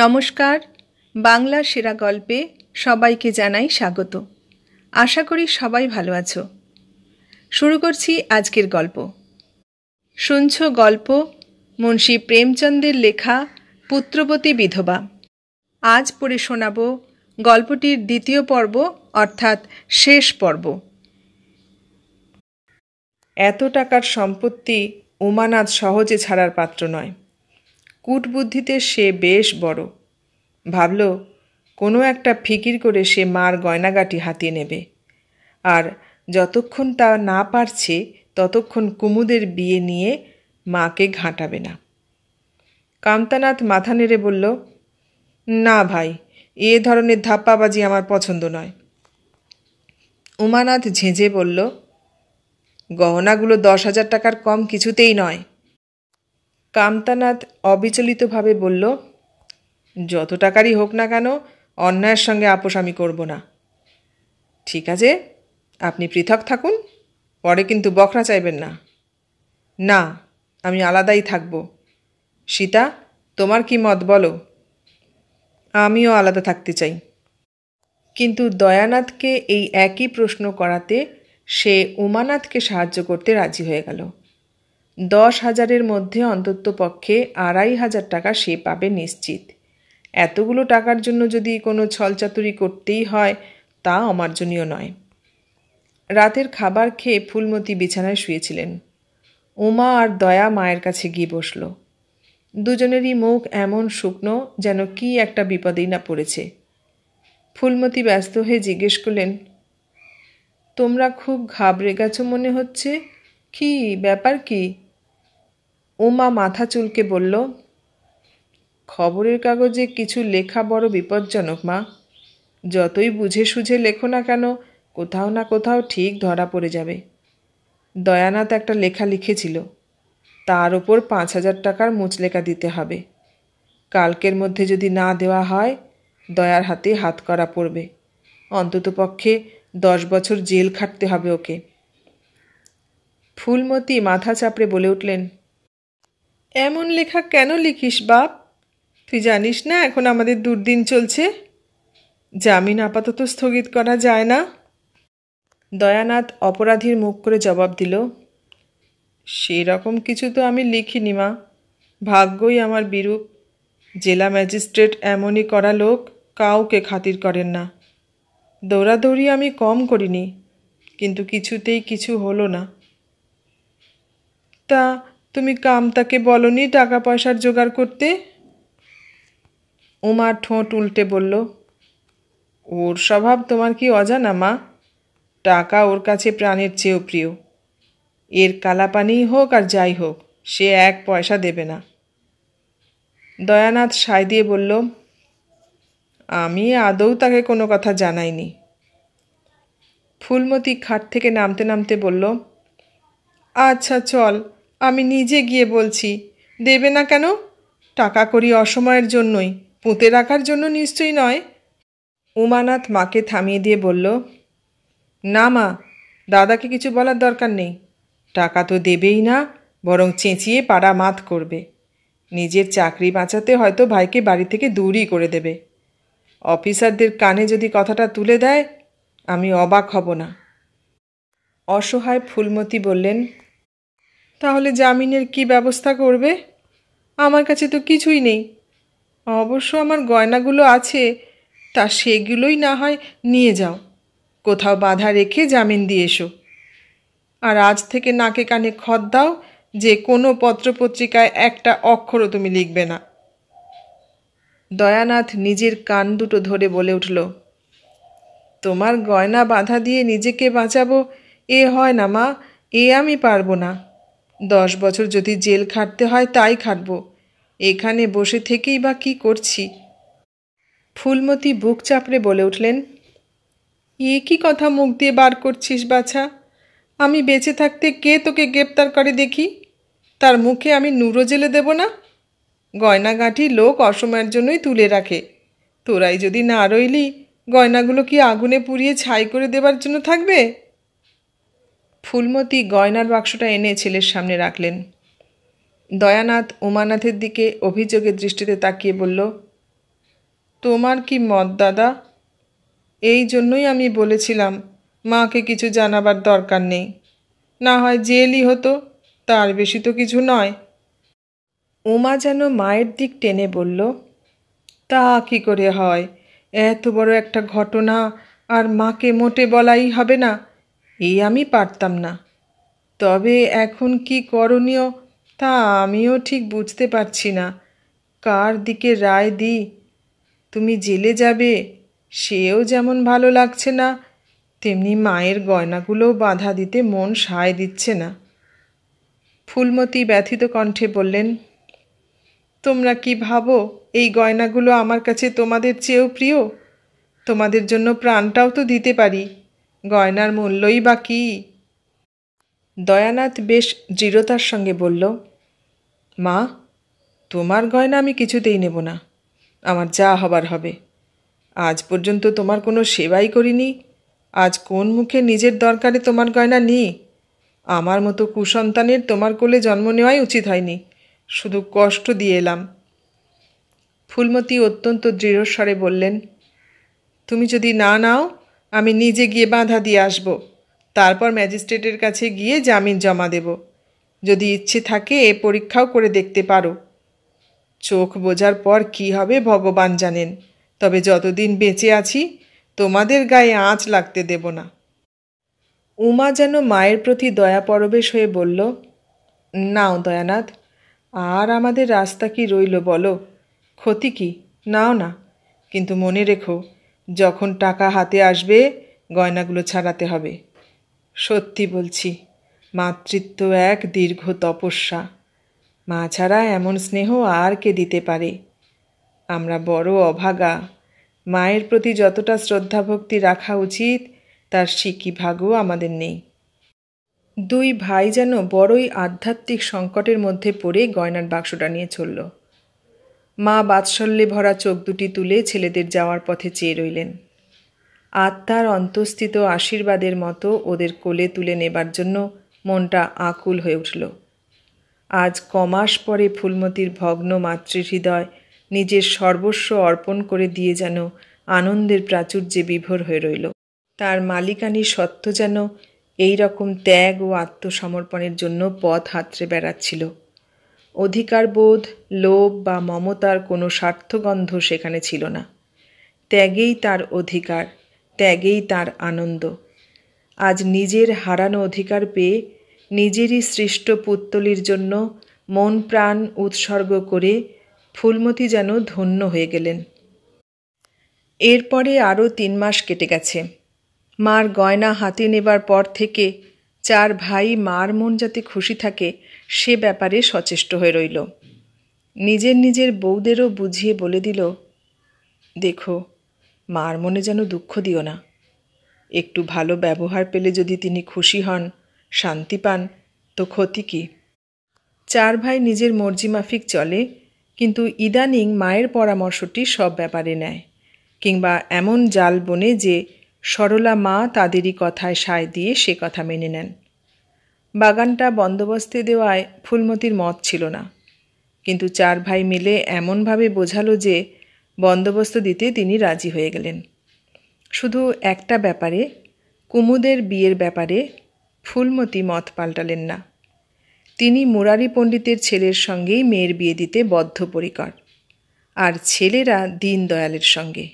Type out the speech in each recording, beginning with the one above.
নমস্কার বাংলা সেরা গল্পে সবাইকে জানাই স্বাগত আশা করি সবাই ভালো আছো শুরু করছি আজকের গল্প শুনছ গল্প মুন্সী প্রেমচন্দের লেখা পুত্রবতী বিধবা আজ পড়ে শোনাব গল্পটির দ্বিতীয় পর্ব অর্থাৎ শেষ পর্ব এত টাকার সম্পত্তি উমানাথ সহজে ছাড়ার পাত্র নয় কূটবুদ্ধিতে সে বেশ বড় ভাবল কোনো একটা ফিকির করে সে মার গয়নাগাটি হাতিয়ে নেবে আর যতক্ষণ তা না পারছে ততক্ষণ কুমুদের বিয়ে নিয়ে মাকে ঘাঁটাবে না কামতানাথ মাথা নেড়ে বলল না ভাই এ ধরনের ধাপ্পাবাজি আমার পছন্দ নয় উমানাথ ঝেঁঝে বলল গহনাগুলো দশ হাজার টাকার কম কিছুতেই নয় কামতানাথ অবিচলিতভাবে বলল যত টাকারই হোক না কেন অন্যায়ের সঙ্গে আপোষ আমি করব না ঠিক আছে আপনি পৃথক থাকুন পরে কিন্তু বখরা চাইবেন না না আমি আলাদাই থাকব সীতা তোমার কি মত বলো আমিও আলাদা থাকতে চাই কিন্তু দয়ানাথকে এই একই প্রশ্ন করাতে সে উমানাথকে সাহায্য করতে রাজি হয়ে গেল দশ হাজারের মধ্যে অন্তত পক্ষে আড়াই হাজার টাকা সে পাবে নিশ্চিত এতগুলো টাকার জন্য যদি কোনো ছলচাতুরি করতেই হয় তা অমার্জনীয় নয় রাতের খাবার খেয়ে ফুলমতি বিছানায় শুয়েছিলেন উমা আর দয়া মায়ের কাছে গিয়ে বসল দুজনেরই মুখ এমন শুকনো যেন কি একটা বিপদেই না পড়েছে ফুলমতি ব্যস্ত হয়ে জিজ্ঞেস করলেন তোমরা খুব ঘাবড়ে গেছো মনে হচ্ছে কি ব্যাপার কি উমা মাথা চুলকে বলল খবরের কাগজে কিছু লেখা বড় বিপজ্জনক মা যতই বুঝে সুঝে লেখো না কেন কোথাও না কোথাও ঠিক ধরা পড়ে যাবে দয়ানাথ একটা লেখা লিখেছিল তার ওপর পাঁচ হাজার টাকার মুচলেখা দিতে হবে কালকের মধ্যে যদি না দেওয়া হয় দয়ার হাতে হাত করা পড়বে অন্ততপক্ষে দশ বছর জেল খাটতে হবে ওকে ফুলমতি মাথা চাপড়ে বলে উঠলেন এমন লেখা কেন লিখিস বাপ তুই জানিস না এখন আমাদের দুর্দিন চলছে জামিন আপাতত স্থগিত করা যায় না দয়ানাথ অপরাধীর মুখ করে জবাব দিল সেরকম কিছু তো আমি লিখিনি মা ভাগ্যই আমার বিরূপ জেলা ম্যাজিস্ট্রেট এমনই করা লোক কাউকে খাতির করেন না দৌড়াদৌড়ি আমি কম করিনি কিন্তু কিছুতেই কিছু হলো না তা তুমি কামতাকে বলনি টাকা পয়সার জোগাড় করতে উমার ঠোঁট উল্টে বলল ওর স্বভাব তোমার কি অজানা মা টাকা ওর কাছে প্রাণের চেয়েও প্রিয় এর কালাপানি হোক আর যাই হোক সে এক পয়সা দেবে না দয়ানাথ সায় দিয়ে বলল আমি আদৌ তাকে কোনো কথা জানাইনি ফুলমতি খাট থেকে নামতে নামতে বলল আচ্ছা চল আমি নিজে গিয়ে বলছি দেবে না কেন টাকা করি অসময়ের জন্যই পুঁতে রাখার জন্য নিশ্চয়ই নয় উমানাথ মাকে থামিয়ে দিয়ে বলল না মা দাদাকে কিছু বলার দরকার নেই টাকা তো দেবেই না বরং চেঁচিয়ে পাড়া মাত করবে নিজের চাকরি বাঁচাতে হয়তো ভাইকে বাড়ি থেকে দূরই করে দেবে অফিসারদের কানে যদি কথাটা তুলে দেয় আমি অবাক হব না অসহায় ফুলমতি বললেন তাহলে জামিনের কি ব্যবস্থা করবে আমার কাছে তো কিছুই নেই অবশ্য আমার গয়নাগুলো আছে তা সেগুলোই না হয় নিয়ে যাও কোথাও বাধা রেখে জামিন দিয়ে এসো আর আজ থেকে নাকে কানে খদ দাও যে কোনো পত্রপত্রিকায় একটা অক্ষরও তুমি লিখবে না দয়ানাথ নিজের কান দুটো ধরে বলে উঠল তোমার গয়না বাধা দিয়ে নিজেকে বাঁচাবো এ হয় না মা এ আমি পারবো না দশ বছর যদি জেল খাটতে হয় তাই খাটব এখানে বসে থেকেই বা কি করছি ফুলমতি বুক চাপড়ে বলে উঠলেন এ কি কথা মুখ দিয়ে বার করছিস বাছা আমি বেঁচে থাকতে কে তোকে গ্রেপ্তার করে দেখি তার মুখে আমি নুরো জেলে দেব না গয়নাগাঁটি লোক অসময়ের জন্যই তুলে রাখে তোরাই যদি না রইলি গয়নাগুলো কি আগুনে পুড়িয়ে ছাই করে দেবার জন্য থাকবে ফুলমতি গয়নার বাক্সটা এনে ছেলের সামনে রাখলেন দয়ানাথ উমানাথের দিকে অভিযোগের দৃষ্টিতে তাকিয়ে বলল তোমার কি মত দাদা এই জন্যই আমি বলেছিলাম মাকে কিছু জানাবার দরকার নেই না হয় জেলই হতো তার বেশি তো কিছু নয় উমা যেন মায়ের দিক টেনে বলল তা কি করে হয় এত বড় একটা ঘটনা আর মাকে মোটে বলাই হবে না এই আমি পারতাম না তবে এখন কি করণীয় তা আমিও ঠিক বুঝতে পারছি না কার দিকে রায় দিই তুমি জেলে যাবে সেও যেমন ভালো লাগছে না তেমনি মায়ের গয়নাগুলোও বাধা দিতে মন সায় দিচ্ছে না ফুলমতি ব্যথিত কণ্ঠে বললেন তোমরা কি ভাবো এই গয়নাগুলো আমার কাছে তোমাদের চেয়েও প্রিয় তোমাদের জন্য প্রাণটাও তো দিতে পারি গয়নার মূল্যই বা কী দয়ানাথ বেশ দৃঢ়তার সঙ্গে বলল মা তোমার গয়না আমি কিছুতেই নেব না আমার যা হবার হবে আজ পর্যন্ত তোমার কোনো সেবাই করিনি আজ কোন মুখে নিজের দরকারে তোমার গয়না নি আমার মতো কুসন্তানের তোমার কোলে জন্ম নেওয়াই উচিত হয়নি শুধু কষ্ট দিয়ে এলাম ফুলমতি অত্যন্ত দৃঢ়স্বরে বললেন তুমি যদি না নাও আমি নিজে গিয়ে বাধা দিয়ে আসব তারপর ম্যাজিস্ট্রেটের কাছে গিয়ে জামিন জমা দেব যদি ইচ্ছে থাকে এ পরীক্ষাও করে দেখতে পারো চোখ বোঝার পর কি হবে ভগবান জানেন তবে যতদিন বেঁচে আছি তোমাদের গায়ে আঁচ লাগতে দেব না উমা যেন মায়ের প্রতি দয়া পরবেশ হয়ে বলল নাও দয়ানাথ আর আমাদের রাস্তা কি রইল বলো ক্ষতি কি নাও না কিন্তু মনে রেখো যখন টাকা হাতে আসবে গয়নাগুলো ছাড়াতে হবে সত্যি বলছি মাতৃত্ব এক দীর্ঘ তপস্যা মা ছাড়া এমন স্নেহ আর কে দিতে পারে আমরা বড় অভাগা মায়ের প্রতি যতটা শ্রদ্ধাভক্তি রাখা উচিত তার সিকি ভাগও আমাদের নেই দুই ভাই যেন বড়ই আধ্যাত্মিক সংকটের মধ্যে পড়ে গয়নার বাক্সটা নিয়ে চলল মা বাৎসল্যে ভরা চোখ দুটি তুলে ছেলেদের যাওয়ার পথে চেয়ে রইলেন আত্মার অন্তস্থিত আশীর্বাদের মতো ওদের কোলে তুলে নেবার জন্য মনটা আকুল হয়ে উঠল আজ কমাস পরে ফুলমতির ভগ্ন মাতৃহৃদয় নিজের সর্বস্ব অর্পণ করে দিয়ে যেন আনন্দের প্রাচুর্যে বিভোর হয়ে রইল তার মালিকানি সত্য যেন এই রকম ত্যাগ ও আত্মসমর্পণের জন্য পথ হাতড়ে বেড়াচ্ছিল অধিকারবোধ লোভ বা মমতার কোনো স্বার্থগন্ধ সেখানে ছিল না ত্যাগেই তার অধিকার ত্যাগেই তার আনন্দ আজ নিজের হারানো অধিকার পেয়ে নিজেরই সৃষ্ট পুত্তলির জন্য মন প্রাণ উৎসর্গ করে ফুলমতি যেন ধন্য হয়ে গেলেন এরপরে আরও তিন মাস কেটে গেছে মার গয়না হাতে নেবার পর থেকে চার ভাই মার মন যাতে খুশি থাকে সে ব্যাপারে সচেষ্ট হয়ে রইল নিজের নিজের বউদেরও বুঝিয়ে বলে দিল দেখো মার মনে যেন দুঃখ দিও না একটু ভালো ব্যবহার পেলে যদি তিনি খুশি হন শান্তি পান তো ক্ষতি কি চার ভাই নিজের মর্জি মাফিক চলে কিন্তু ইদানিং মায়ের পরামর্শটি সব ব্যাপারে নেয় কিংবা এমন জাল বনে যে সরলা মা তাদেরই কথায় সায় দিয়ে সে কথা মেনে নেন বাগানটা বন্দোবস্তে দেওয়ায় ফুলমতির মত ছিল না কিন্তু চার ভাই মিলে এমনভাবে বোঝালো যে বন্দোবস্ত দিতে তিনি রাজি হয়ে গেলেন শুধু একটা ব্যাপারে কুমুদের বিয়ের ব্যাপারে ফুলমতি মত পাল্টালেন না তিনি মুরারি পণ্ডিতের ছেলের সঙ্গেই মেয়ের বিয়ে দিতে বদ্ধপরিকর আর ছেলেরা দিন দয়ালের সঙ্গে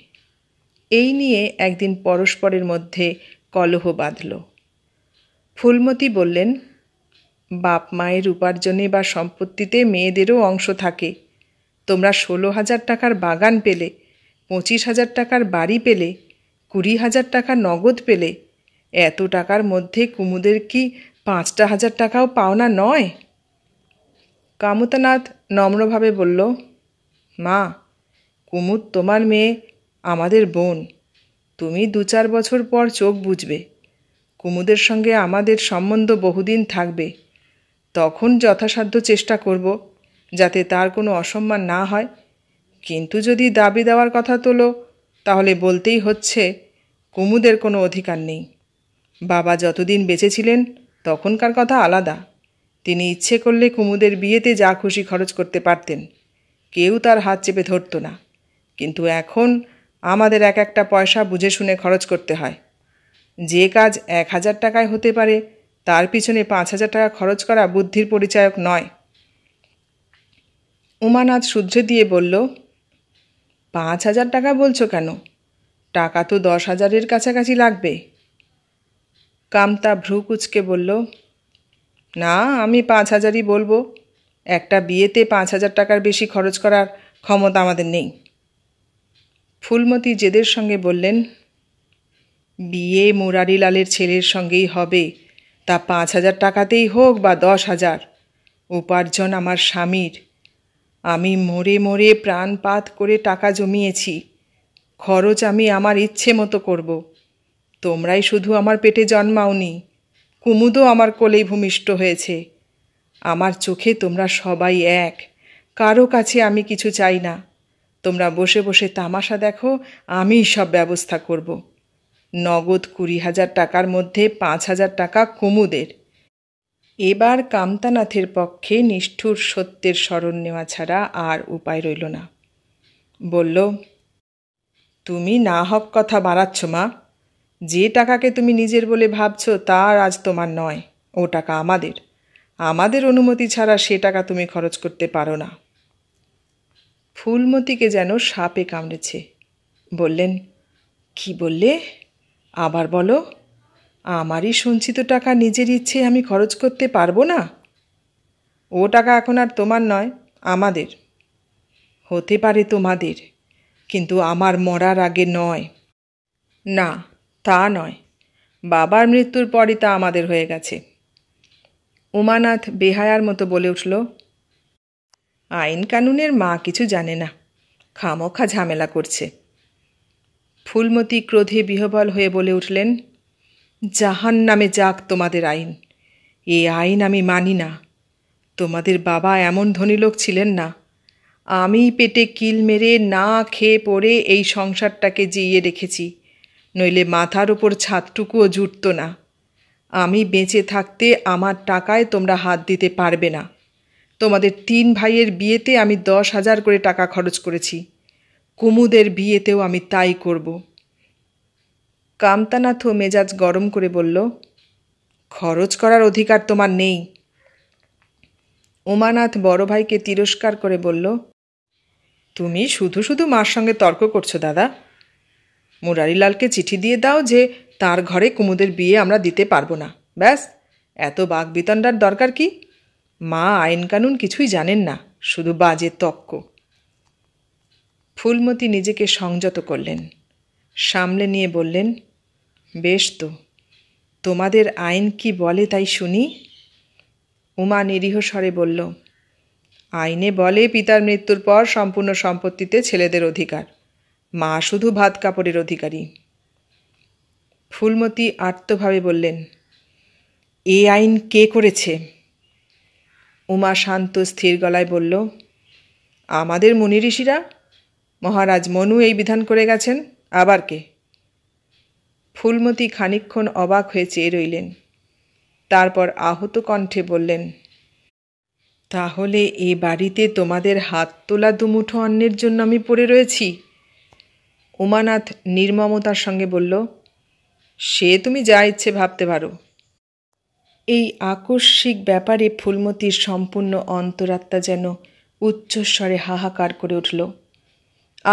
এই নিয়ে একদিন পরস্পরের মধ্যে কলহ বাঁধল ফুলমতি বললেন বাপ মায়ের উপার্জনে বা সম্পত্তিতে মেয়েদেরও অংশ থাকে তোমরা ষোলো হাজার টাকার বাগান পেলে পঁচিশ হাজার টাকার বাড়ি পেলে কুড়ি হাজার টাকা নগদ পেলে এত টাকার মধ্যে কুমুদের কি পাঁচটা হাজার টাকাও পাওনা নয় কামতানাথ নম্রভাবে বলল মা কুমুদ তোমার মেয়ে আমাদের বোন তুমি দু চার বছর পর চোখ বুঝবে কুমুদের সঙ্গে আমাদের সম্বন্ধ বহুদিন থাকবে তখন যথাসাধ্য চেষ্টা করব যাতে তার কোনো অসম্মান না হয় কিন্তু যদি দাবি দেওয়ার কথা তোলো তাহলে বলতেই হচ্ছে কুমুদের কোনো অধিকার নেই বাবা যতদিন বেঁচে ছিলেন তখনকার কথা আলাদা তিনি ইচ্ছে করলে কুমুদের বিয়েতে যা খুশি খরচ করতে পারতেন কেউ তার হাত চেপে ধরত না কিন্তু এখন আমাদের এক একটা পয়সা বুঝে শুনে খরচ করতে হয় যে কাজ এক হাজার টাকায় হতে পারে তার পিছনে পাঁচ হাজার টাকা খরচ করা বুদ্ধির পরিচায়ক নয় উমানাথ শুধ্রে দিয়ে বলল পাঁচ হাজার টাকা বলছো কেন টাকা তো দশ হাজারের কাছাকাছি লাগবে কামতা ভ্রু কুচকে বলল না আমি পাঁচ হাজারই বলবো একটা বিয়েতে পাঁচ হাজার টাকার বেশি খরচ করার ক্ষমতা আমাদের নেই ফুলমতি জেদের সঙ্গে বললেন বিয়ে মুরারিলালের ছেলের সঙ্গেই হবে তা পাঁচ হাজার টাকাতেই হোক বা দশ হাজার উপার্জন আমার স্বামীর আমি মরে মরে প্রাণপাত করে টাকা জমিয়েছি খরচ আমি আমার ইচ্ছে মতো করব তোমরাই শুধু আমার পেটে জন্মাওনি কুমুদও আমার কোলেই ভূমিষ্ঠ হয়েছে আমার চোখে তোমরা সবাই এক কারো কাছে আমি কিছু চাই না তোমরা বসে বসে তামাশা দেখো আমি সব ব্যবস্থা করব। নগদ কুড়ি হাজার টাকার মধ্যে পাঁচ হাজার টাকা কুমুদের এবার কামতানাথের পক্ষে নিষ্ঠুর সত্যের স্মরণ নেওয়া ছাড়া আর উপায় রইল না বলল তুমি না হক কথা বাড়াচ্ছ মা যে টাকাকে তুমি নিজের বলে ভাবছ তার আজ তোমার নয় ও টাকা আমাদের আমাদের অনুমতি ছাড়া সে টাকা তুমি খরচ করতে পারো না ফুলমতিকে যেন সাপে কামড়েছে বললেন কি বললে আবার বলো আমারই সঞ্চিত টাকা নিজের ইচ্ছে আমি খরচ করতে পারবো না ও টাকা এখন আর তোমার নয় আমাদের হতে পারে তোমাদের কিন্তু আমার মরার আগে নয় না তা নয় বাবার মৃত্যুর পরই তা আমাদের হয়ে গেছে উমানাথ বেহায়ার মতো বলে উঠল আইন কানুনের মা কিছু জানে না খামোখা ঝামেলা করছে ফুলমতি ক্রোধে বিহবল হয়ে বলে উঠলেন জাহান নামে যাক তোমাদের আইন এ আইন আমি মানি না তোমাদের বাবা এমন ধনী লোক ছিলেন না আমি পেটে কিল মেরে না খেয়ে পড়ে এই সংসারটাকে জিয়ে রেখেছি নইলে মাথার ওপর ছাদটুকুও জুটত না আমি বেঁচে থাকতে আমার টাকায় তোমরা হাত দিতে পারবে না তোমাদের তিন ভাইয়ের বিয়েতে আমি দশ হাজার করে টাকা খরচ করেছি কুমুদের বিয়েতেও আমি তাই করব কামতানাথ মেজাজ গরম করে বলল খরচ করার অধিকার তোমার নেই উমানাথ বড় ভাইকে তিরস্কার করে বলল তুমি শুধু শুধু মার সঙ্গে তর্ক করছো দাদা মুরারিলালকে চিঠি দিয়ে দাও যে তার ঘরে কুমুদের বিয়ে আমরা দিতে পারবো না ব্যাস এত বাঘ বিতণ্ডার দরকার কি মা আইন কানুন কিছুই জানেন না শুধু বাজে তক্ক ফুলমতি নিজেকে সংযত করলেন সামলে নিয়ে বললেন বেশ তো তোমাদের আইন কি বলে তাই শুনি উমা নিরীহ স্বরে বলল আইনে বলে পিতার মৃত্যুর পর সম্পূর্ণ সম্পত্তিতে ছেলেদের অধিকার মা শুধু ভাত কাপড়ের অধিকারী ফুলমতি আর্তভাবে বললেন এ আইন কে করেছে উমা শান্ত স্থির গলায় বলল আমাদের মুনি ঋষিরা মহারাজ মনু এই বিধান করে গেছেন আবার কে ফুলমতি খানিক্ষণ অবাক হয়ে চেয়ে রইলেন তারপর আহত কণ্ঠে বললেন তাহলে এ বাড়িতে তোমাদের হাত তোলা দুমুঠো অন্যের জন্য আমি পড়ে রয়েছি উমানাথ নির্মমতার সঙ্গে বলল সে তুমি যা ইচ্ছে ভাবতে পারো এই আকস্মিক ব্যাপারে ফুলমতির সম্পূর্ণ অন্তরাত্মা যেন উচ্চস্বরে হাহাকার করে উঠল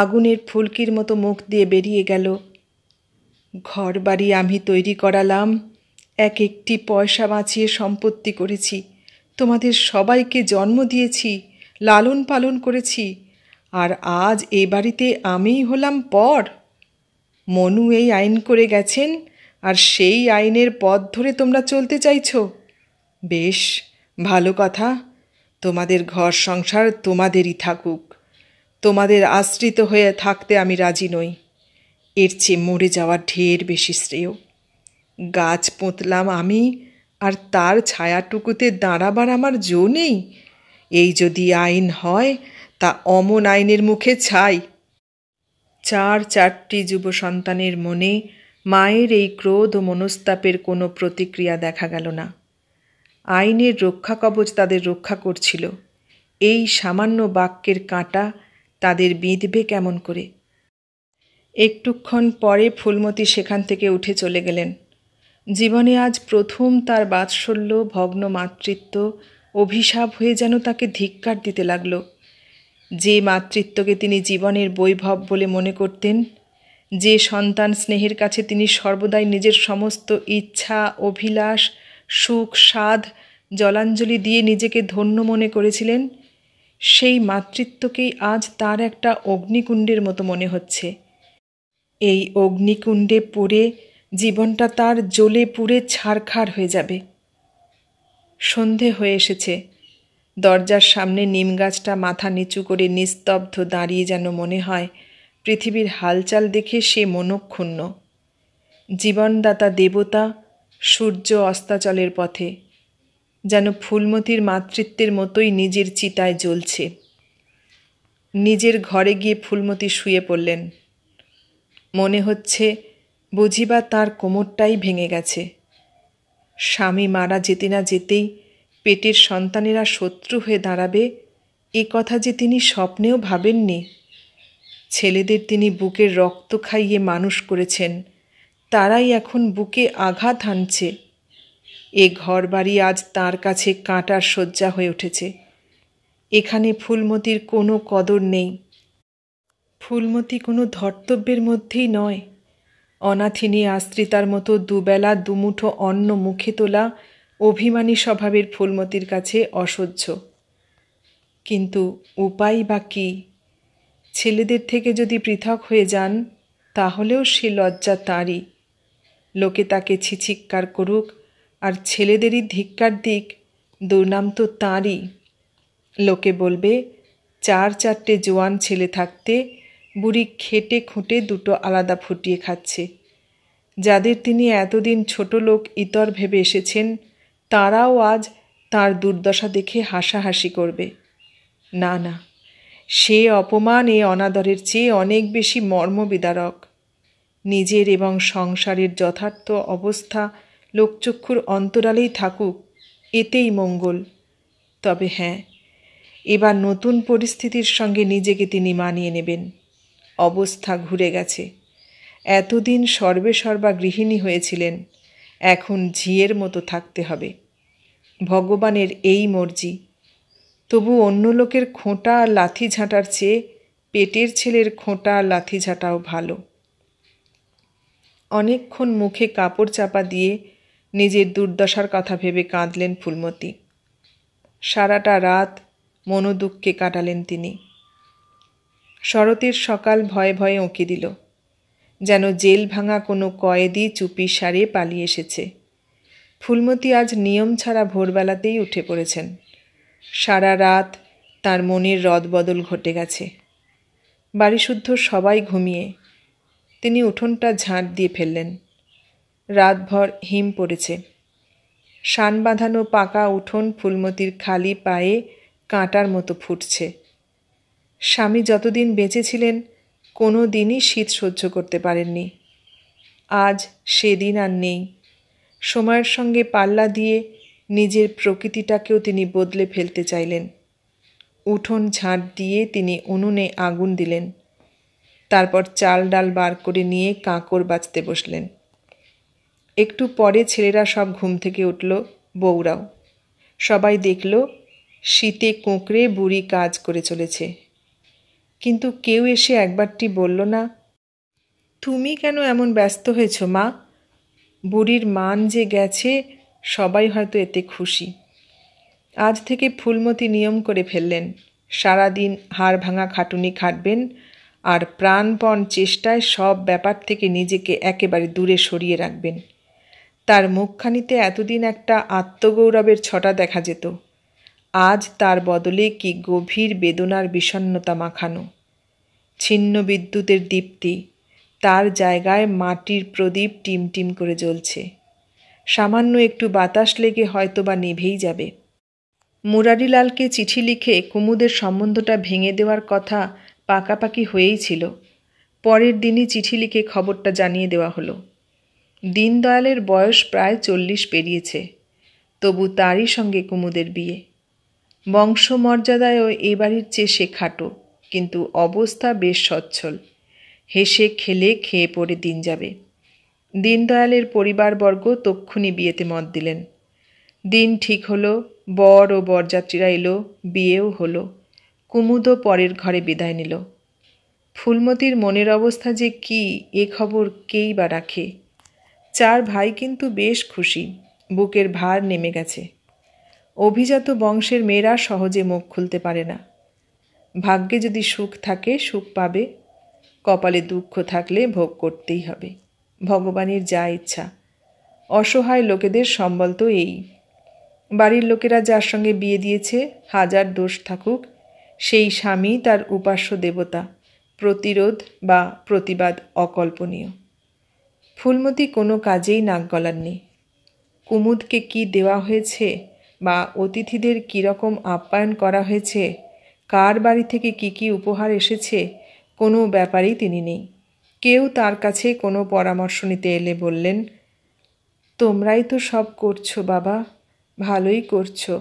আগুনের ফুলকির মতো মুখ দিয়ে বেরিয়ে গেল ঘর বাড়ি আমি তৈরি করালাম এক একটি পয়সা বাঁচিয়ে সম্পত্তি করেছি তোমাদের সবাইকে জন্ম দিয়েছি লালন পালন করেছি আর আজ এ বাড়িতে আমিই হলাম পর মনু এই আইন করে গেছেন আর সেই আইনের পথ ধরে তোমরা চলতে চাইছ বেশ ভালো কথা তোমাদের ঘর সংসার তোমাদেরই থাকুক তোমাদের আশ্রিত হয়ে থাকতে আমি রাজি নই এর চেয়ে মরে যাওয়া ঢের বেশি শ্রেয় গাছ পোঁতলাম আমি আর তার ছায়াটুকুতে দাঁড়াবার আমার জো নেই এই যদি আইন হয় তা অমন আইনের মুখে ছাই চার চারটি যুব সন্তানের মনে মায়ের এই ক্রোধ ও মনস্তাপের কোনো প্রতিক্রিয়া দেখা গেল না আইনের রক্ষা কবচ তাদের রক্ষা করছিল এই সামান্য বাক্যের কাঁটা তাদের বিঁধবে কেমন করে একটুক্ষণ পরে ফুলমতি সেখান থেকে উঠে চলে গেলেন জীবনে আজ প্রথম তার বাৎসল্য ভগ্ন মাতৃত্ব অভিশাপ হয়ে যেন তাকে ধিক্কার দিতে লাগল যে মাতৃত্বকে তিনি জীবনের বৈভব বলে মনে করতেন যে সন্তান স্নেহের কাছে তিনি সর্বদাই নিজের সমস্ত ইচ্ছা অভিলাষ সুখ স্বাদ জলাঞ্জলি দিয়ে নিজেকে ধন্য মনে করেছিলেন সেই মাতৃত্বকেই আজ তার একটা অগ্নিকুণ্ডের মতো মনে হচ্ছে এই অগ্নিকুণ্ডে পড়ে জীবনটা তার জ্বলে পুড়ে ছাড়খাড় হয়ে যাবে সন্ধে হয়ে এসেছে দরজার সামনে নিম গাছটা মাথা নিচু করে নিস্তব্ধ দাঁড়িয়ে যেন মনে হয় পৃথিবীর হালচাল দেখে সে মনক্ষুণ্ণ জীবনদাতা দেবতা সূর্য অস্তাচলের পথে যেন ফুলমতির মাতৃত্বের মতোই নিজের চিতায় জ্বলছে নিজের ঘরে গিয়ে ফুলমতি শুয়ে পড়লেন মনে হচ্ছে বুঝিবা তার কোমরটাই ভেঙে গেছে স্বামী মারা যেতে না যেতেই পেটের সন্তানেরা শত্রু হয়ে দাঁড়াবে এ কথা যে তিনি স্বপ্নেও ভাবেননি ছেলেদের তিনি বুকের রক্ত খাইয়ে মানুষ করেছেন তারাই এখন বুকে আঘাত হানছে এ ঘর বাড়ি আজ তার কাছে কাঁটার শয্যা হয়ে উঠেছে এখানে ফুলমতির কোনো কদর নেই ফুলমতি কোনো ধর্তব্যের মধ্যেই নয় অনাথিনী আশ্রিতার মতো দুবেলা দুমুঠো অন্ন মুখে তোলা অভিমানী স্বভাবের ফুলমতির কাছে অসহ্য কিন্তু উপায় বা কী ছেলেদের থেকে যদি পৃথক হয়ে যান তাহলেও সে লজ্জা তাঁরই লোকে তাকে ছিচিক্কার করুক আর ছেলেদেরই ধিক্কার দিক দুর্নাম তো তাঁরই লোকে বলবে চার চারটে জোয়ান ছেলে থাকতে বুড়ি খেটে খুঁটে দুটো আলাদা ফুটিয়ে খাচ্ছে যাদের তিনি এতদিন ছোট লোক ইতর ভেবে এসেছেন তারাও আজ তার দুর্দশা দেখে হাসাহাসি করবে না না সে অপমান এ অনাদরের চেয়ে অনেক বেশি মর্মবিদারক নিজের এবং সংসারের যথার্থ অবস্থা লোকচক্ষুর অন্তরালেই থাকুক এতেই মঙ্গল তবে হ্যাঁ এবার নতুন পরিস্থিতির সঙ্গে নিজেকে তিনি মানিয়ে নেবেন অবস্থা ঘুরে গেছে এতদিন সর্বে সর্বা গৃহিণী হয়েছিলেন এখন ঝিয়ের মতো থাকতে হবে ভগবানের এই মর্জি তবু অন্য লোকের খোঁটা আর লাথি ঝাঁটার চেয়ে পেটের ছেলের খোঁটা আর লাথি ঝাঁটাও ভালো অনেকক্ষণ মুখে কাপড় চাপা দিয়ে নিজের দুর্দশার কথা ভেবে কাঁদলেন ফুলমতি সারাটা রাত মনোদুঃখে কাটালেন তিনি শরতের সকাল ভয়ে ভয়ে উঁকি দিল যেন জেল ভাঙা কোনো কয়েদি চুপি সারে পালিয়ে এসেছে ফুলমতি আজ নিয়ম ছাড়া ভোরবেলাতেই উঠে পড়েছেন সারা রাত তার মনের রদবদল ঘটে গেছে বাড়িশুদ্ধ সবাই ঘুমিয়ে তিনি উঠোনটা ঝাঁট দিয়ে ফেললেন রাতভর হিম পড়েছে শান বাঁধানো পাকা উঠোন ফুলমতির খালি পায়ে কাঁটার মতো ফুটছে স্বামী যতদিন বেঁচেছিলেন কোনো দিনই শীত সহ্য করতে পারেননি আজ সেদিন আর নেই সময়ের সঙ্গে পাল্লা দিয়ে নিজের প্রকৃতিটাকেও তিনি বদলে ফেলতে চাইলেন উঠোন ঝাঁট দিয়ে তিনি উনুনে আগুন দিলেন তারপর চাল ডাল বার করে নিয়ে কাঁকর বাঁচতে বসলেন একটু পরে ছেলেরা সব ঘুম থেকে উঠল বউরাও সবাই দেখল শীতে কোঁকড়ে বুড়ি কাজ করে চলেছে কিন্তু কেউ এসে একবারটি বলল না তুমি কেন এমন ব্যস্ত হয়েছ মা বুড়ির মান যে গেছে সবাই হয়তো এতে খুশি আজ থেকে ফুলমতি নিয়ম করে ফেললেন সারাদিন হাড় ভাঙা খাটুনি খাটবেন আর প্রাণপণ চেষ্টায় সব ব্যাপার থেকে নিজেকে একেবারে দূরে সরিয়ে রাখবেন তার মুখখানিতে এতদিন একটা আত্মগৌরবের ছটা দেখা যেত আজ তার বদলে কি গভীর বেদনার বিষণ্নতা মাখানো ছিন্ন বিদ্যুতের দীপ্তি তার জায়গায় মাটির প্রদীপ টিমটিম করে জ্বলছে সামান্য একটু বাতাস লেগে হয়তো বা নেভেই যাবে মুরারিলালকে চিঠি লিখে কুমুদের সম্বন্ধটা ভেঙে দেওয়ার কথা পাকাপাকি হয়েই ছিল পরের দিনই চিঠি লিখে খবরটা জানিয়ে দেওয়া হলো দীনদয়ালের বয়স প্রায় চল্লিশ পেরিয়েছে তবু তারই সঙ্গে কুমুদের বিয়ে বংশমর্যাদায়ও এ বাড়ির চেয়ে সে খাটো কিন্তু অবস্থা বেশ সচ্ছল হেসে খেলে খেয়ে পড়ে দিন যাবে দীনদয়ালের পরিবারবর্গ তক্ষুনি বিয়েতে মত দিলেন দিন ঠিক হলো বর ও বরযাত্রীরা এলো বিয়েও হলো কুমুদও পরের ঘরে বিদায় নিল ফুলমতির মনের অবস্থা যে কি এ খবর কেই বা রাখে চার ভাই কিন্তু বেশ খুশি বুকের ভার নেমে গেছে অভিজাত বংশের মেয়েরা সহজে মুখ খুলতে পারে না ভাগ্যে যদি সুখ থাকে সুখ পাবে কপালে দুঃখ থাকলে ভোগ করতেই হবে ভগবানের যা ইচ্ছা অসহায় লোকেদের সম্বল তো এই বাড়ির লোকেরা যার সঙ্গে বিয়ে দিয়েছে হাজার দোষ থাকুক সেই স্বামী তার উপাস্য দেবতা প্রতিরোধ বা প্রতিবাদ অকল্পনীয় ফুলমতি কোনো কাজেই নাক গলাননি কুমুদকে কি দেওয়া হয়েছে বা অতিথিদের কীরকম আপ্যায়ন করা হয়েছে কার বাড়ি থেকে কি কি উপহার এসেছে কোনো ব্যাপারেই তিনি নেই কেউ তার কাছে কোনো পরামর্শ নিতে এলে বললেন তোমরাই তো সব করছো বাবা ভালোই করছো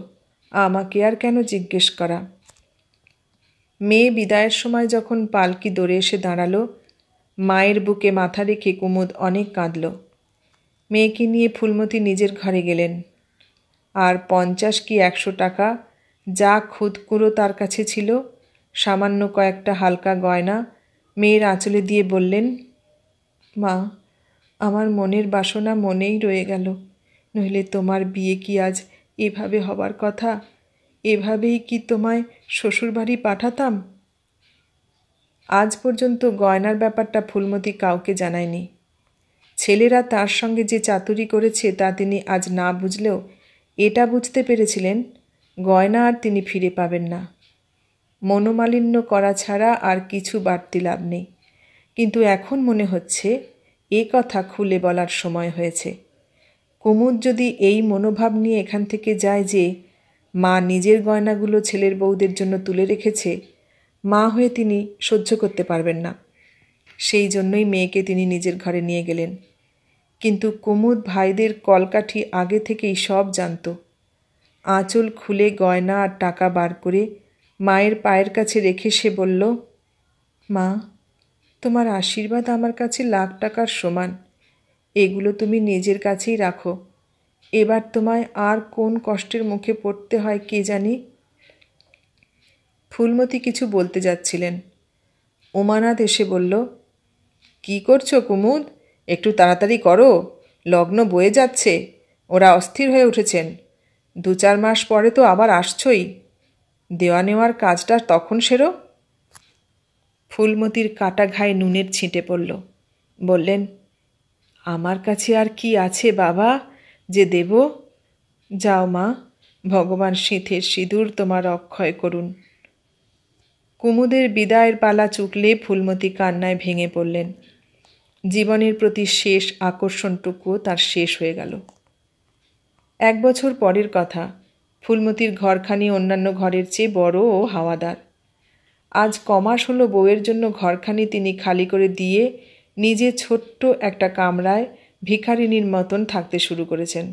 আমাকে আর কেন জিজ্ঞেস করা মেয়ে বিদায়ের সময় যখন পালকি দৌড়ে এসে দাঁড়ালো মায়ের বুকে মাথা রেখে কুমুদ অনেক কাঁদল মেয়েকে নিয়ে ফুলমতি নিজের ঘরে গেলেন আর পঞ্চাশ কি একশো টাকা যা খুদকুড়ো তার কাছে ছিল সামান্য কয়েকটা হালকা গয়না মেয়ের আঁচলে দিয়ে বললেন মা আমার মনের বাসনা মনেই রয়ে গেল নইলে তোমার বিয়ে কি আজ এভাবে হবার কথা এভাবেই কি তোমায় শ্বশুরবাড়ি পাঠাতাম আজ পর্যন্ত গয়নার ব্যাপারটা ফুলমতি কাউকে জানায়নি ছেলেরা তার সঙ্গে যে চাতুরি করেছে তা তিনি আজ না বুঝলেও এটা বুঝতে পেরেছিলেন গয়না আর তিনি ফিরে পাবেন না মনোমালিন্য করা ছাড়া আর কিছু বাড়তি লাভ নেই কিন্তু এখন মনে হচ্ছে এ কথা খুলে বলার সময় হয়েছে কুমুদ যদি এই মনোভাব নিয়ে এখান থেকে যায় যে মা নিজের গয়নাগুলো ছেলের বউদের জন্য তুলে রেখেছে মা হয়ে তিনি সহ্য করতে পারবেন না সেই জন্যই মেয়েকে তিনি নিজের ঘরে নিয়ে গেলেন কিন্তু কুমুদ ভাইদের কলকাঠি আগে থেকেই সব জানত আঁচল খুলে গয়না আর টাকা বার করে মায়ের পায়ের কাছে রেখে সে বলল মা তোমার আশীর্বাদ আমার কাছে লাখ টাকার সমান এগুলো তুমি নিজের কাছেই রাখো এবার তোমায় আর কোন কষ্টের মুখে পড়তে হয় কে জানি ফুলমতি কিছু বলতে যাচ্ছিলেন উমানাথ এসে বলল কি করছো কুমুদ একটু তাড়াতাড়ি করো লগ্ন বয়ে যাচ্ছে ওরা অস্থির হয়ে উঠেছেন দু চার মাস পরে তো আবার আসছই দেওয়া নেওয়ার কাজটা তখন সেরো ফুলমতির কাটা ঘায়ে নুনের ছিটে পড়ল বললেন আমার কাছে আর কি আছে বাবা যে দেব যাও মা ভগবান শীতের সিঁদুর তোমার অক্ষয় করুন কুমুদের বিদায়ের পালা চুকলে ফুলমতি কান্নায় ভেঙে পড়লেন জীবনের প্রতি শেষ আকর্ষণটুকুও তার শেষ হয়ে গেল এক বছর পরের কথা ফুলমতির ঘরখানি অন্যান্য ঘরের চেয়ে বড় ও হাওয়াদার আজ কমাস হলো বউয়ের জন্য ঘরখানি তিনি খালি করে দিয়ে নিজে ছোট্ট একটা কামরায় ভিখারিনীর মতন থাকতে শুরু করেছেন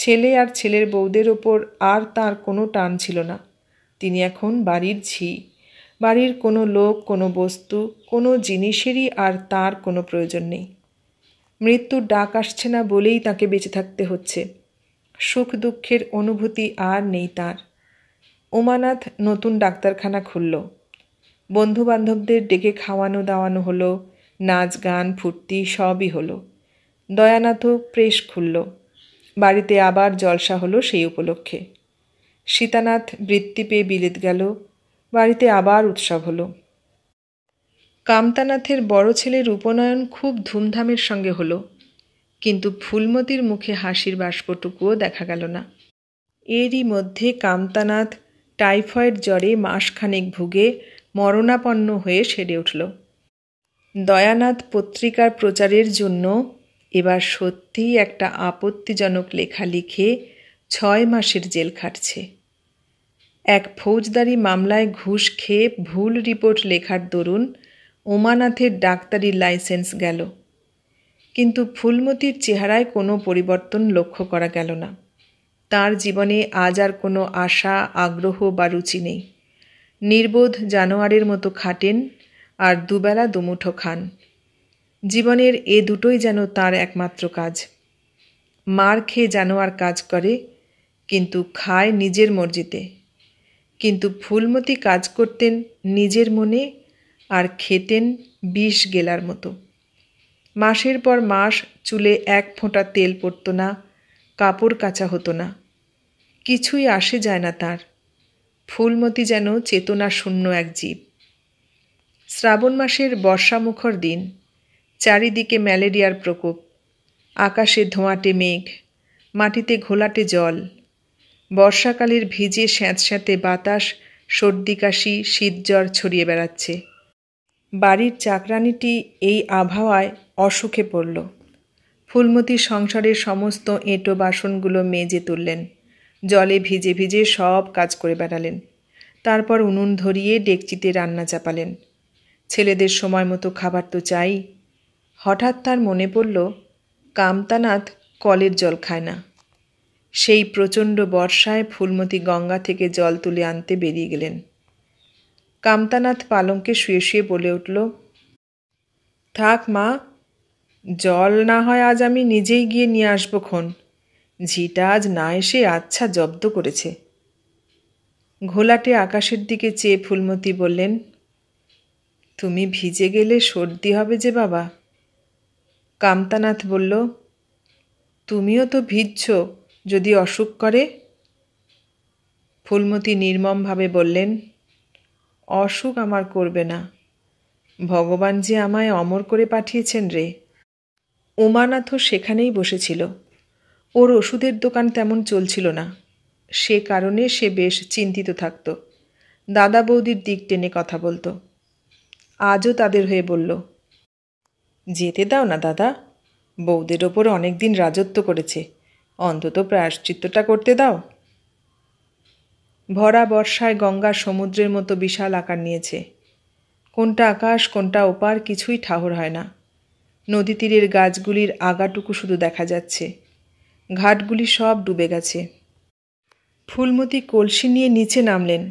ছেলে আর ছেলের বউদের ওপর আর তার কোনো টান ছিল না তিনি এখন বাড়ির ঝি বাড়ির কোনো লোক কোনো বস্তু কোনো জিনিসেরই আর তার কোনো প্রয়োজন নেই মৃত্যুর ডাক আসছে না বলেই তাকে বেঁচে থাকতে হচ্ছে সুখ দুঃখের অনুভূতি আর নেই তার উমানাথ নতুন ডাক্তারখানা খুলল বন্ধুবান্ধবদের ডেকে খাওয়ানো দাওয়ানো হলো নাচ গান ফুর্তি সবই হলো দয়ানাথও প্রেস খুলল বাড়িতে আবার জলসা হলো সেই উপলক্ষে সীতানাথ বৃত্তি পেয়ে বিলেত গেল বাড়িতে আবার উৎসব হলো কামতানাথের বড় ছেলের উপনয়ন খুব ধুমধামের সঙ্গে হলো কিন্তু ফুলমতির মুখে হাসির বাষ্পটুকুও দেখা গেল না এরই মধ্যে কামতানাথ টাইফয়েড জ্বরে মাসখানেক ভুগে মরণাপন্ন হয়ে সেরে উঠল দয়ানাথ পত্রিকার প্রচারের জন্য এবার সত্যিই একটা আপত্তিজনক লেখা লিখে ছয় মাসের জেল খাটছে এক ফৌজদারি মামলায় ঘুষ খেয়ে ভুল রিপোর্ট লেখার দরুন ওমানাথের ডাক্তারি লাইসেন্স গেল কিন্তু ফুলমতির চেহারায় কোনো পরিবর্তন লক্ষ্য করা গেল না তার জীবনে আজ আর কোনো আশা আগ্রহ বা রুচি নেই নির্বোধ জানোয়ারের মতো খাটেন আর দুবেলা দুমুঠো খান জীবনের এ দুটোই যেন তার একমাত্র কাজ মার খেয়ে জানোয়ার কাজ করে কিন্তু খায় নিজের মর্জিতে কিন্তু ফুলমতি কাজ করতেন নিজের মনে আর খেতেন বিষ গেলার মতো মাসের পর মাস চুলে এক ফোঁটা তেল পড়তো না কাপড় কাচা হতো না কিছুই আসে যায় না তার ফুলমতি যেন চেতনা শূন্য এক জীব শ্রাবণ মাসের বর্ষামুখর দিন চারিদিকে ম্যালেরিয়ার প্রকোপ আকাশে ধোঁয়াটে মেঘ মাটিতে ঘোলাটে জল বর্ষাকালের ভিজে স্যাঁতস্যাঁতে বাতাস সর্দি কাশি শীতজ্বর ছড়িয়ে বেড়াচ্ছে বাড়ির চাকরানিটি এই আবহাওয়ায় অসুখে পড়ল ফুলমতি সংসারের সমস্ত এঁটো বাসনগুলো মেজে তুললেন জলে ভিজে ভিজে সব কাজ করে বেড়ালেন তারপর উনুন ধরিয়ে ডেকচিতে রান্না চাপালেন ছেলেদের সময় মতো খাবার তো চাই হঠাৎ তার মনে পড়ল কামতানাথ কলের জল খায় না সেই প্রচণ্ড বর্ষায় ফুলমতি গঙ্গা থেকে জল তুলে আনতে বেরিয়ে গেলেন কামতানাথ পালঙ্কে শুয়ে শুয়ে বলে উঠল থাক মা জল না হয় আজ আমি নিজেই গিয়ে নিয়ে আসবো ক্ষণ ঝিটা আজ না এসে আচ্ছা জব্দ করেছে ঘোলাটে আকাশের দিকে চেয়ে ফুলমতি বললেন তুমি ভিজে গেলে সর্দি হবে যে বাবা কামতানাথ বলল তুমিও তো ভিজছ যদি অসুখ করে ফুলমতি নির্মমভাবে বললেন অসুখ আমার করবে না ভগবান যে আমায় অমর করে পাঠিয়েছেন রে ওমানাথ সেখানেই বসেছিল ওর ওষুধের দোকান তেমন চলছিল না সে কারণে সে বেশ চিন্তিত থাকত দাদা বৌদির দিক টেনে কথা বলতো আজও তাদের হয়ে বলল যেতে দাও না দাদা বৌদের ওপর অনেক দিন রাজত্ব করেছে অন্তত প্রায়শ্চিত্তটা করতে দাও ভরা বর্ষায় গঙ্গা সমুদ্রের মতো বিশাল আকার নিয়েছে কোনটা আকাশ কোনটা ওপার কিছুই ঠাহর হয় না নদী তীরের গাছগুলির আগাটুকু শুধু দেখা যাচ্ছে ঘাটগুলি সব ডুবে গেছে ফুলমতি কলসি নিয়ে নিচে নামলেন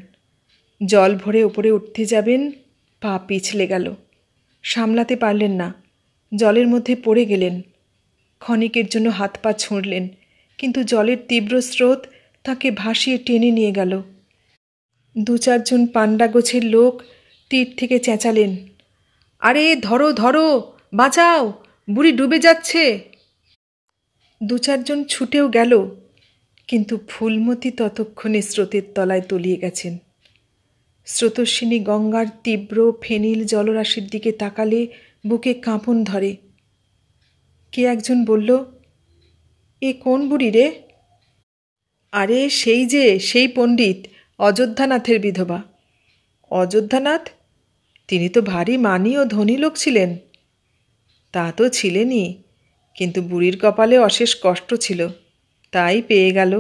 জল ভরে ওপরে উঠতে যাবেন পা পিছলে গেল সামলাতে পারলেন না জলের মধ্যে পড়ে গেলেন ক্ষণিকের জন্য হাত পা ছুঁড়লেন কিন্তু জলের তীব্র স্রোত তাকে ভাসিয়ে টেনে নিয়ে গেল দু চারজন পাণ্ডা গোছের লোক তীর থেকে চেঁচালেন আরে ধরো ধরো বাঁচাও বুড়ি ডুবে যাচ্ছে দু চারজন ছুটেও গেল কিন্তু ফুলমতি ততক্ষণে স্রোতের তলায় তলিয়ে গেছেন স্রোতস্বিনী গঙ্গার তীব্র ফেনিল জলরাশির দিকে তাকালে বুকে কাঁপন ধরে কে একজন বলল এ কোন বুড়ি রে আরে সেই যে সেই পণ্ডিত অযোধ্যানাথের বিধবা অযোধ্যানাথ তিনি তো ভারী মানি ও ধনী লোক ছিলেন তা তো ছিলেনই কিন্তু বুড়ির কপালে অশেষ কষ্ট ছিল তাই পেয়ে গেল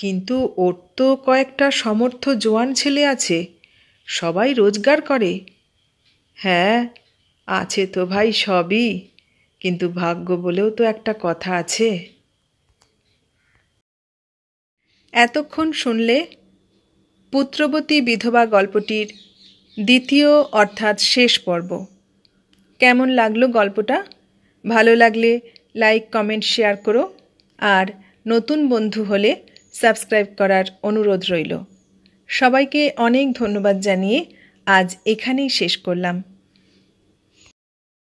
কিন্তু ওর তো কয়েকটা সমর্থ জোয়ান ছেলে আছে সবাই রোজগার করে হ্যাঁ আছে তো ভাই সবই কিন্তু ভাগ্য বলেও তো একটা কথা আছে এতক্ষণ শুনলে পুত্রবতী বিধবা গল্পটির দ্বিতীয় অর্থাৎ শেষ পর্ব কেমন লাগলো গল্পটা ভালো লাগলে লাইক কমেন্ট শেয়ার করো আর নতুন বন্ধু হলে সাবস্ক্রাইব করার অনুরোধ রইল সবাইকে অনেক ধন্যবাদ জানিয়ে আজ এখানেই শেষ করলাম